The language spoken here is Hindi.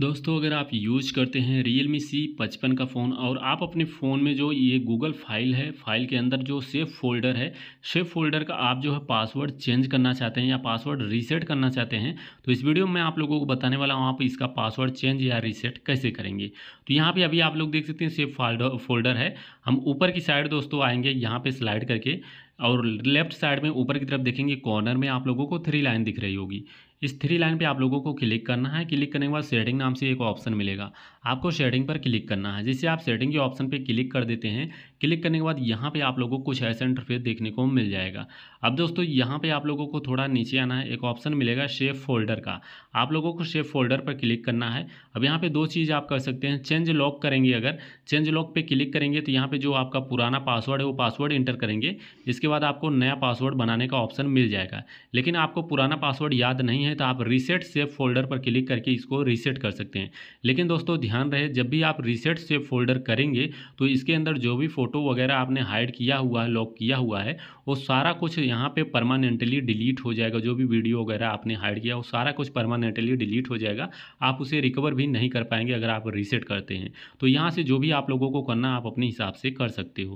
दोस्तों अगर आप यूज करते हैं रियल मी सी पचपन का फ़ोन और आप अपने फ़ोन में जो ये गूगल फाइल है फाइल के अंदर जो सेफ फोल्डर है सेफ फोल्डर का आप जो है पासवर्ड चेंज करना चाहते हैं या पासवर्ड रीसेट करना चाहते हैं तो इस वीडियो में आप लोगों को बताने वाला हूँ आप इसका पासवर्ड चेंज या रीसेट कैसे करेंगे तो यहाँ पर अभी आप लोग देख सकते हैं सेफ फोल्डर है हम ऊपर की साइड दोस्तों आएंगे यहाँ पर स्लाइड करके और लेफ्ट साइड में ऊपर की तरफ देखेंगे कॉर्नर में आप लोगों को थ्री लाइन दिख रही होगी इस थ्री लाइन पे आप लोगों को क्लिक करना है क्लिक करने के बाद शेडिंग नाम से एक ऑप्शन मिलेगा आपको शेडिंग पर क्लिक करना है जिससे आप शेडिंग के ऑप्शन पे क्लिक कर देते हैं क्लिक करने के बाद यहाँ पे आप लोगों को कुछ ऐसा इंटरफेस देखने को मिल जाएगा अब दोस्तों यहाँ पे आप लोगों को थोड़ा नीचे आना है एक ऑप्शन मिलेगा शेप फोल्डर का आप लोगों को शेप फोल्डर पर क्लिक करना है अब यहाँ पे दो चीज़ आप कर सकते हैं चेंज लॉक करेंगे अगर चेंज लॉक पे क्लिक करेंगे तो यहाँ पे जो आपका पुराना पासवर्ड है वो पासवर्ड इंटर करेंगे इसके बाद आपको नया पासवर्ड बनाने का ऑप्शन मिल जाएगा लेकिन आपको पुराना पासवर्ड याद नहीं है तो आप रीसेट सेफ फोल्डर पर क्लिक करके इसको रीसेट कर सकते हैं लेकिन दोस्तों ध्यान रहे जब भी आप रीसेट सेफ फोल्डर करेंगे तो इसके अंदर जो भी फोल्डर फ़ोटो वगैरह आपने हाइड किया हुआ है लॉक किया हुआ है वो सारा कुछ यहाँ पे परमानेंटली डिलीट हो जाएगा जो भी वीडियो वगैरह आपने हाइड किया वो सारा कुछ परमानेंटली डिलीट हो जाएगा आप उसे रिकवर भी नहीं कर पाएंगे अगर आप रीसेट करते हैं तो यहाँ से जो भी आप लोगों को करना आप अपने हिसाब से कर सकते हो